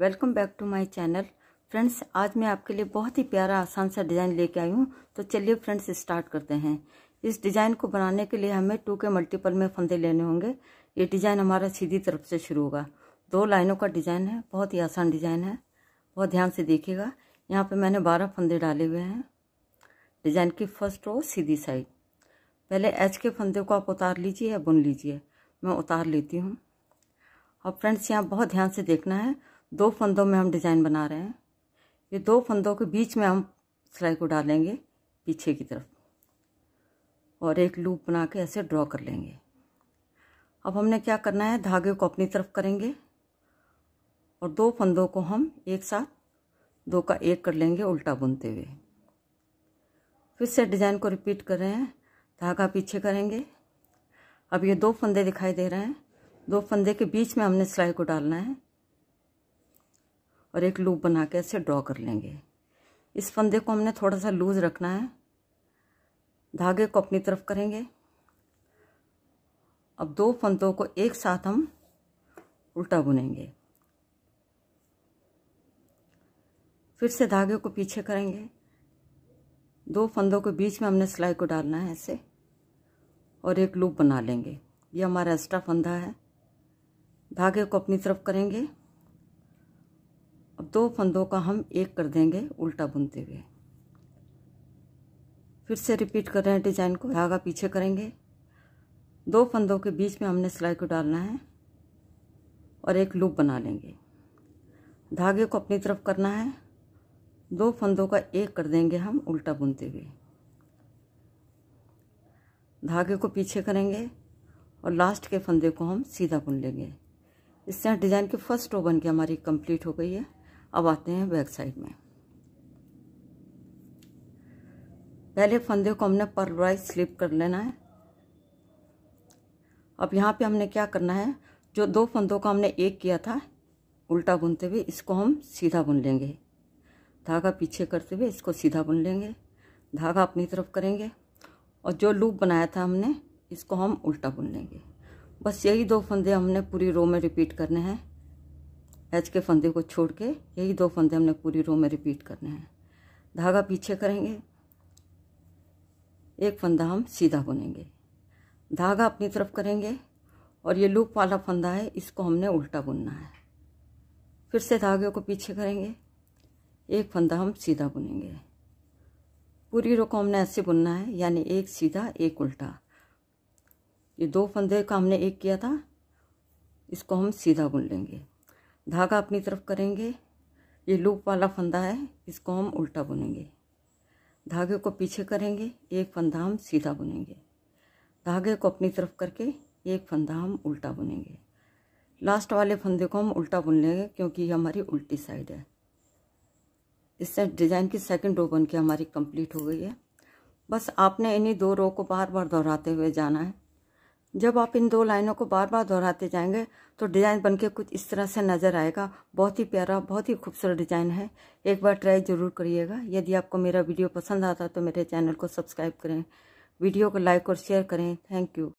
welcome back to my channel friends आज मैं आपके लिए बहुत ही प्यारा आसान सा डिज़ाइन लेके आई हूँ तो चलिए फ्रेंड्स स्टार्ट करते हैं इस डिज़ाइन को बनाने के लिए हमें टू के मल्टीपल में फंदे लेने होंगे ये डिज़ाइन हमारा सीधी तरफ से शुरू होगा दो लाइनों का डिज़ाइन है बहुत ही आसान डिज़ाइन है बहुत ध्यान से देखिएगा यहाँ पर मैंने बारह फंदे डाले हुए हैं डिज़ाइन की फर्स्ट रो सीधी साइड पहले एच के फंदे को आप उतार लीजिए या बुन लीजिए मैं उतार लेती हूँ और फ्रेंड्स यहाँ बहुत ध्यान से देखना है दो फंदों में हम डिज़ाइन बना रहे हैं ये दो फंदों के बीच में हम सिलाई को डालेंगे पीछे की तरफ और एक लूप बना के ऐसे ड्रॉ कर लेंगे अब हमने क्या करना है धागे को अपनी तरफ करेंगे और दो फंदों को हम एक साथ दो का एक कर लेंगे उल्टा बुनते हुए फिर से डिज़ाइन को रिपीट कर रहे हैं धागा पीछे करेंगे अब ये दो फंदे दिखाई दे रहे हैं दो फंदे के बीच में हमने सिलाई को डालना है और एक लूप बना के ऐसे ड्रॉ कर लेंगे इस फंदे को हमने थोड़ा सा लूज़ रखना है धागे को अपनी तरफ करेंगे अब दो फंदों को एक साथ हम उल्टा बुनेंगे फिर से धागे को पीछे करेंगे दो फंदों के बीच में हमने सिलाई को डालना है ऐसे और एक लूप बना लेंगे ये हमारा एक्स्ट्रा फंदा है धागे को अपनी तरफ करेंगे दो फंदों का हम एक कर देंगे उल्टा बुनते हुए फिर से रिपीट कर रहे हैं डिजाइन को धागा पीछे करेंगे दो फंदों के बीच में हमने सिलाई को डालना है और एक लूप बना लेंगे धागे को अपनी तरफ करना है दो फंदों का एक कर देंगे हम उल्टा बुनते हुए धागे को पीछे करेंगे और लास्ट के फंदे को हम सीधा बुन लेंगे इस तरह डिज़ाइन की फर्स्ट रो बन के हमारी कंप्लीट हो गई है अब आते हैं बैक साइड में पहले फंदे को हमने राइज स्लिप कर लेना है अब यहाँ पे हमने क्या करना है जो दो फंदों का हमने एक किया था उल्टा बुनते हुए इसको हम सीधा बुन लेंगे धागा पीछे करते हुए इसको सीधा बुन लेंगे धागा अपनी तरफ करेंगे और जो लूप बनाया था हमने इसको हम उल्टा बुन लेंगे बस यही दो फंदे हमने पूरी रो में रिपीट करने हैं एच के फंदे को छोड़ के यही दो फंदे हमने पूरी रो में रिपीट करने हैं धागा पीछे करेंगे एक फंदा हम सीधा बुनेंगे धागा अपनी तरफ करेंगे और ये लूप वाला फंदा है इसको हमने उल्टा बुनना है फिर से धागे को पीछे करेंगे एक फंदा हम सीधा बुनेंगे पूरी रो को हमने ऐसे बुनना है यानी एक सीधा एक उल्टा ये दो फंदे का हमने एक किया था इसको हम सीधा बुन लेंगे धागा अपनी तरफ करेंगे ये लूप वाला फंदा है इसको हम उल्टा बुनेंगे धागे को पीछे करेंगे एक फंदा हम सीधा बुनेंगे धागे को अपनी तरफ करके एक फंदा हम उल्टा बुनेंगे लास्ट वाले फंदे को हम उल्टा बुन लेंगे क्योंकि ये हमारी उल्टी साइड है इससे डिज़ाइन की सेकंड रो बन के हमारी कंप्लीट हो गई है बस आपने इन्हीं दो रो को बार बार दोहराते हुए जाना है जब आप इन दो लाइनों को बार बार दोहराते जाएंगे तो डिज़ाइन बनके कुछ इस तरह से नज़र आएगा बहुत ही प्यारा बहुत ही खूबसूरत डिज़ाइन है एक बार ट्राई ज़रूर करिएगा यदि आपको मेरा वीडियो पसंद आता है तो मेरे चैनल को सब्सक्राइब करें वीडियो को लाइक और शेयर करें थैंक यू